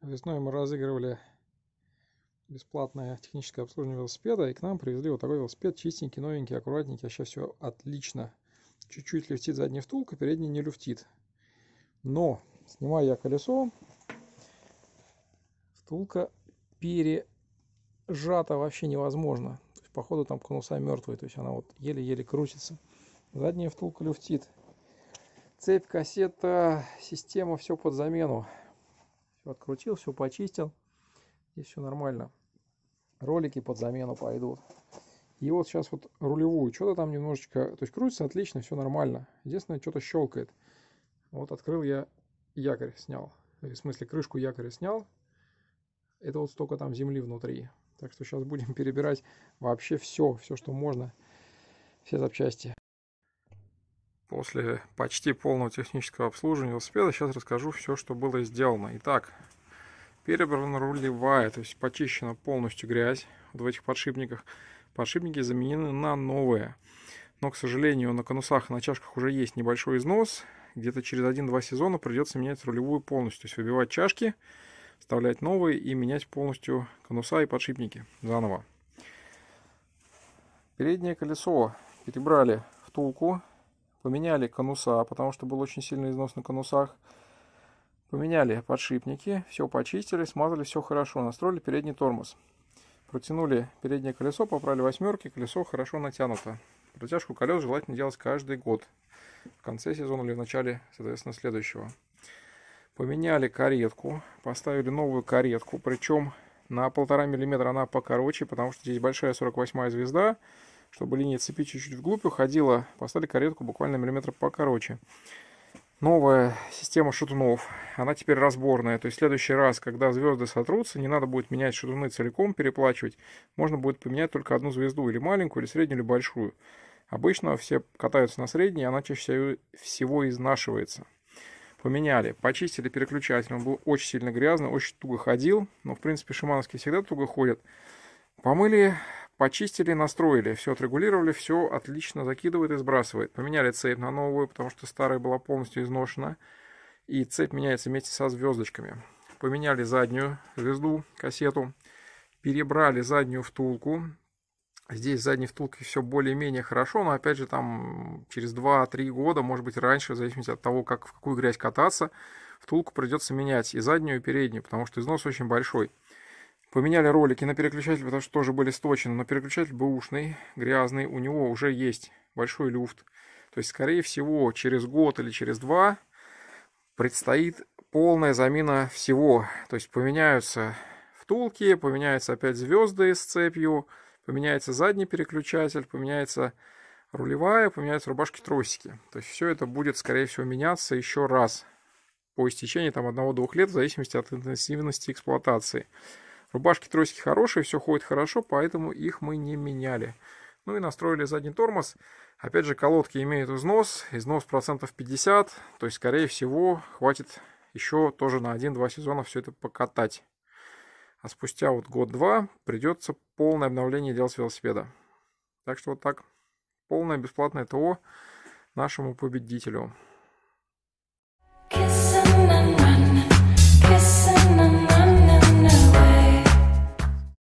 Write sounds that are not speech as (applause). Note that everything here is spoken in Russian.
Весной мы разыгрывали бесплатное техническое обслуживание велосипеда, и к нам привезли вот такой велосипед, чистенький, новенький, аккуратненький, А сейчас все отлично. Чуть-чуть люфтит задняя втулка, передний не люфтит. Но, снимаю я колесо, втулка пережата вообще невозможно. То есть, походу там конуса мертвые, то есть она вот еле-еле крутится. Задняя втулка люфтит. Цепь, кассета, система, все под замену открутил, все почистил. И все нормально. Ролики под замену пойдут. И вот сейчас вот рулевую, что-то там немножечко... То есть крутится отлично, все нормально. Единственное, что-то щелкает. Вот открыл я якорь, снял. В смысле, крышку якоря снял. Это вот столько там земли внутри. Так что сейчас будем (laughs) перебирать вообще все, все, что можно, все запчасти после почти полного технического обслуживания велосипеда сейчас расскажу все, что было сделано. Итак, перебрана рулевая, то есть почищена полностью грязь вот в этих подшипниках. Подшипники заменены на новые. Но, к сожалению, на конусах и на чашках уже есть небольшой износ. Где-то через 1-2 сезона придется менять рулевую полностью. То есть выбивать чашки, вставлять новые и менять полностью конуса и подшипники заново. Переднее колесо перебрали втулку поменяли конуса, потому что был очень сильный износ на конусах. Поменяли подшипники, все почистили, смазали, все хорошо, настроили передний тормоз. Протянули переднее колесо, поправили восьмерки, колесо хорошо натянуто. Протяжку колес желательно делать каждый год. В конце сезона или в начале, соответственно, следующего. Поменяли каретку, поставили новую каретку, причем на полтора миллиметра она покороче, потому что здесь большая 48 звезда, чтобы линия цепи чуть-чуть вглубь уходила, поставили каретку буквально миллиметр покороче. Новая система шатунов, она теперь разборная, то есть в следующий раз, когда звезды сотрутся, не надо будет менять шатуны целиком, переплачивать, можно будет поменять только одну звезду, или маленькую, или среднюю, или большую. Обычно все катаются на средней, она чаще всего изнашивается. Поменяли, почистили переключатель, он был очень сильно грязный, очень туго ходил, но в принципе шимановские всегда туго ходят. Помыли, Почистили, настроили, все отрегулировали, все отлично закидывает и сбрасывает. Поменяли цепь на новую, потому что старая была полностью изношена. И цепь меняется вместе со звездочками. Поменяли заднюю звезду, кассету. Перебрали заднюю втулку. Здесь задней втулки все более-менее хорошо, но опять же там через 2-3 года, может быть раньше, в зависимости от того, как, в какую грязь кататься, втулку придется менять и заднюю, и переднюю, потому что износ очень большой. Поменяли ролики на переключатель, потому что тоже были сточены, но переключатель ушный, грязный, у него уже есть большой люфт. То есть, скорее всего, через год или через два предстоит полная замена всего. То есть поменяются втулки, поменяются опять звезды с цепью, поменяется задний переключатель, поменяется рулевая, поменяются рубашки-тросики. То есть все это будет, скорее всего, меняться еще раз по истечении там одного-двух лет в зависимости от интенсивности эксплуатации. Рубашки, тросики хорошие, все ходит хорошо, поэтому их мы не меняли. Ну и настроили задний тормоз. Опять же, колодки имеют износ, износ процентов 50, то есть, скорее всего, хватит еще тоже на 1-2 сезона все это покатать. А спустя вот год-два придется полное обновление делать велосипеда. Так что вот так. Полное бесплатное ТО нашему победителю.